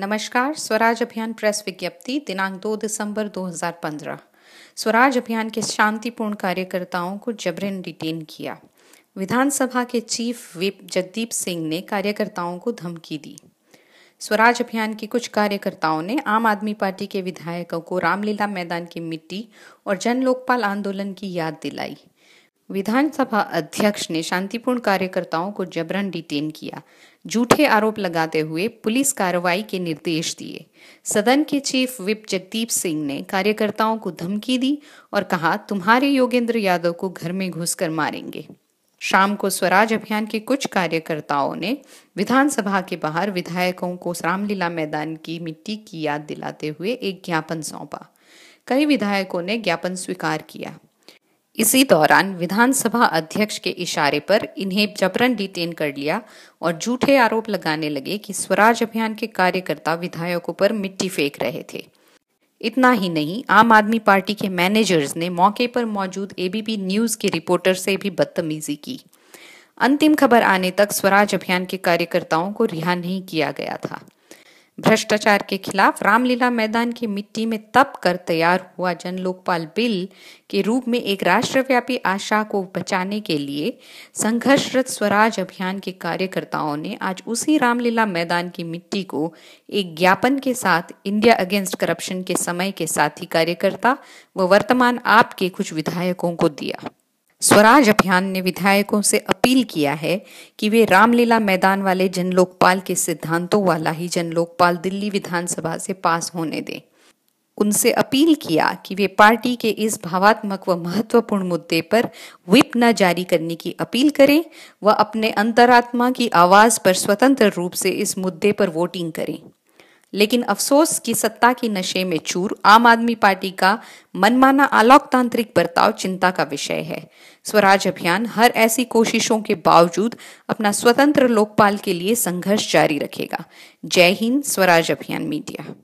नमस्कार स्वराज अभियान प्रेस विज्ञप्ति दिनांक 2 दिसंबर 2015 स्वराज अभियान के शांतिपूर्ण कार्यकर्ताओं को जबरन डिटेन किया विधानसभा के चीफ विप जगदीप सिंह ने कार्यकर्ताओं को धमकी दी स्वराज अभियान के कुछ कार्यकर्ताओं ने आम आदमी पार्टी के विधायकों को रामलीला मैदान की मिट्टी और जन लोकपाल आंदोलन की याद दिलाई विधानसभा अध्यक्ष ने शांतिपूर्ण कार्यकर्ताओं को जबरन डिटेन किया झूठे आरोप लगाते हुए पुलिस कार्रवाई के निर्देश दिए सदन के चीफ विप जगदीप सिंह ने कार्यकर्ताओं को धमकी दी और कहा तुम्हारे योगेंद्र यादव को घर में घुसकर मारेंगे शाम को स्वराज अभियान के कुछ कार्यकर्ताओं ने विधानसभा के बाहर विधायकों को रामलीला मैदान की मिट्टी की याद दिलाते हुए एक ज्ञापन सौंपा कई विधायकों ने ज्ञापन स्वीकार किया इसी दौरान विधानसभा अध्यक्ष के इशारे पर इन्हें जबरन डिटेन कर लिया और झूठे आरोप लगाने लगे कि स्वराज अभियान के कार्यकर्ता विधायकों पर मिट्टी फेंक रहे थे इतना ही नहीं आम आदमी पार्टी के मैनेजर्स ने मौके पर मौजूद एबीपी न्यूज के रिपोर्टर से भी बदतमीजी की अंतिम खबर आने तक स्वराज अभियान के कार्यकर्ताओं को रिहा नहीं किया गया था भ्रष्टाचार के खिलाफ रामलीला मैदान की मिट्टी में तप कर तैयार हुआ जन लोकपाल बिल के रूप में एक राष्ट्रव्यापी आशा को बचाने के लिए संघर्षरत स्वराज अभियान के कार्यकर्ताओं ने आज उसी रामलीला मैदान की मिट्टी को एक ज्ञापन के साथ इंडिया अगेंस्ट करप्शन के समय के साथी कार्यकर्ता व वर्तमान आप के कुछ विधायकों को दिया स्वराज अभियान ने विधायकों से अपील किया है कि वे रामलीला मैदान वाले जनलोकपाल के सिद्धांतों वाला ही जनलोकपाल दिल्ली विधानसभा से पास होने दें उनसे अपील किया कि वे पार्टी के इस भावात्मक व महत्वपूर्ण मुद्दे पर विप न जारी करने की अपील करें व अपने अंतरात्मा की आवाज़ पर स्वतंत्र रूप से इस मुद्दे पर वोटिंग करें लेकिन अफसोस की सत्ता के नशे में चूर आम आदमी पार्टी का मनमाना आलोकतांत्रिक बर्ताव चिंता का विषय है स्वराज अभियान हर ऐसी कोशिशों के बावजूद अपना स्वतंत्र लोकपाल के लिए संघर्ष जारी रखेगा जय हिंद स्वराज अभियान मीडिया